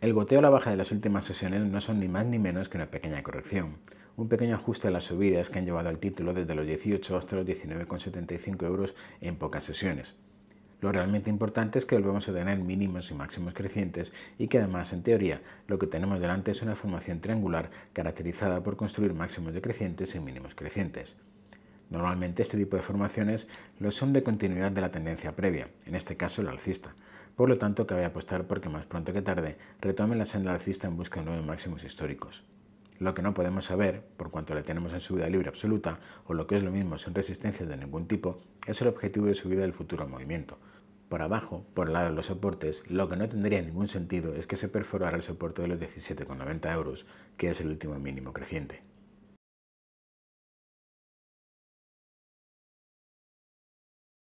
El goteo a la baja de las últimas sesiones no son ni más ni menos que una pequeña corrección, un pequeño ajuste a las subidas que han llevado al título desde los 18 hasta los 19,75 euros en pocas sesiones. Lo realmente importante es que volvemos a tener mínimos y máximos crecientes y que además, en teoría, lo que tenemos delante es una formación triangular caracterizada por construir máximos decrecientes y mínimos crecientes. Normalmente este tipo de formaciones lo son de continuidad de la tendencia previa, en este caso la alcista, por lo tanto, cabe apostar porque más pronto que tarde retome la senda alcista en busca de nuevos máximos históricos. Lo que no podemos saber, por cuanto la tenemos en subida libre absoluta, o lo que es lo mismo sin resistencia de ningún tipo, es el objetivo de subida del futuro movimiento. Por abajo, por el lado de los soportes, lo que no tendría ningún sentido es que se perforara el soporte de los 17,90 euros, que es el último mínimo creciente.